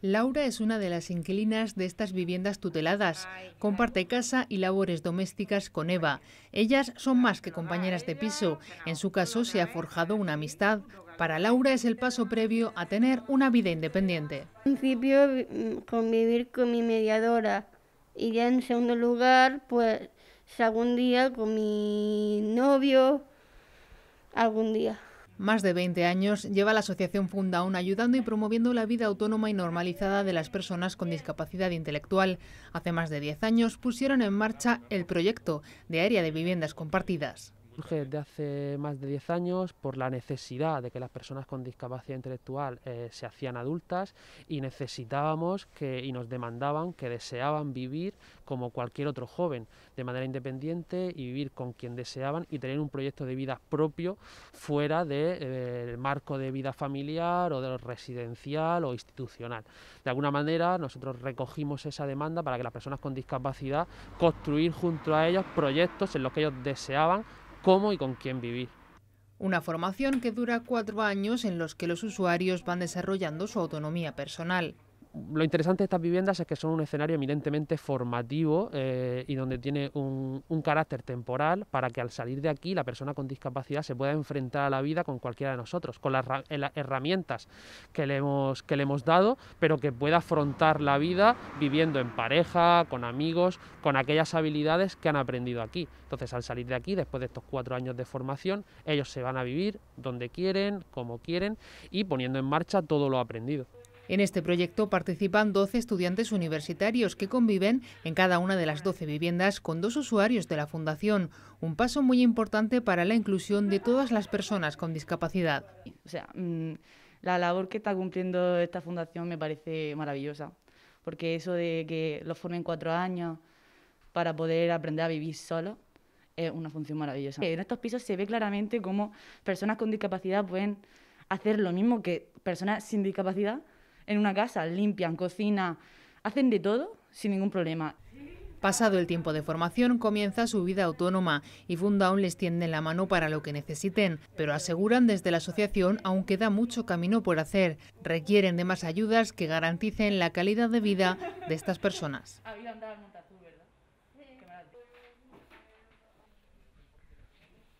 Laura es una de las inquilinas de estas viviendas tuteladas. Comparte casa y labores domésticas con Eva. Ellas son más que compañeras de piso. En su caso se ha forjado una amistad. Para Laura es el paso previo a tener una vida independiente. En principio mm, convivir con mi mediadora y ya en segundo lugar pues algún día con mi novio, algún día. Más de 20 años lleva la Asociación Fundaun ayudando y promoviendo la vida autónoma y normalizada de las personas con discapacidad intelectual. Hace más de 10 años pusieron en marcha el proyecto de área de viviendas compartidas surge desde hace más de 10 años por la necesidad de que las personas con discapacidad intelectual eh, se hacían adultas y necesitábamos que, y nos demandaban que deseaban vivir como cualquier otro joven, de manera independiente y vivir con quien deseaban y tener un proyecto de vida propio fuera eh, del marco de vida familiar o de lo residencial o institucional. De alguna manera nosotros recogimos esa demanda para que las personas con discapacidad construir junto a ellos proyectos en los que ellos deseaban cómo y con quién vivir. Una formación que dura cuatro años en los que los usuarios van desarrollando su autonomía personal lo interesante de estas viviendas es que son un escenario eminentemente formativo eh, y donde tiene un, carácter temporal para que al salir de aquí la persona con discapacidad se pueda enfrentar a la vida con cualquiera de nosotros, con las, eh, herramientas que le, hemos, que le hemos dado, pero que pueda afrontar la vida viviendo en pareja, con amigos, con aquellas habilidades que han aprendido aquí. Entonces al salir de aquí, después de estos cuatro años de formación, ellos se van a vivir donde quieren, como quieren y poniendo en marcha todo lo aprendido. En este proyecto participan 12 estudiantes universitarios que conviven en cada una de las 12 viviendas con dos usuarios de la Fundación, un paso muy importante para la inclusión de todas las personas con discapacidad. sea, mm, la labor que está cumpliendo esta fundación me parece maravillosa, porque eso de que los formen cuatro años para poder aprender a vivir solo es una función maravillosa. En estos pisos se ve claramente cómo personas con discapacidad pueden hacer lo mismo que personas sin discapacidad, en una casa, limpian, cocina, hacen de todo sin ningún problema. Pasado el tiempo de formación, comienza su vida autónoma y Funda les tiende la mano para lo que necesiten, pero aseguran desde la asociación aún queda mucho camino por hacer. Requieren de más ayudas que garanticen la calidad de vida de estas personas.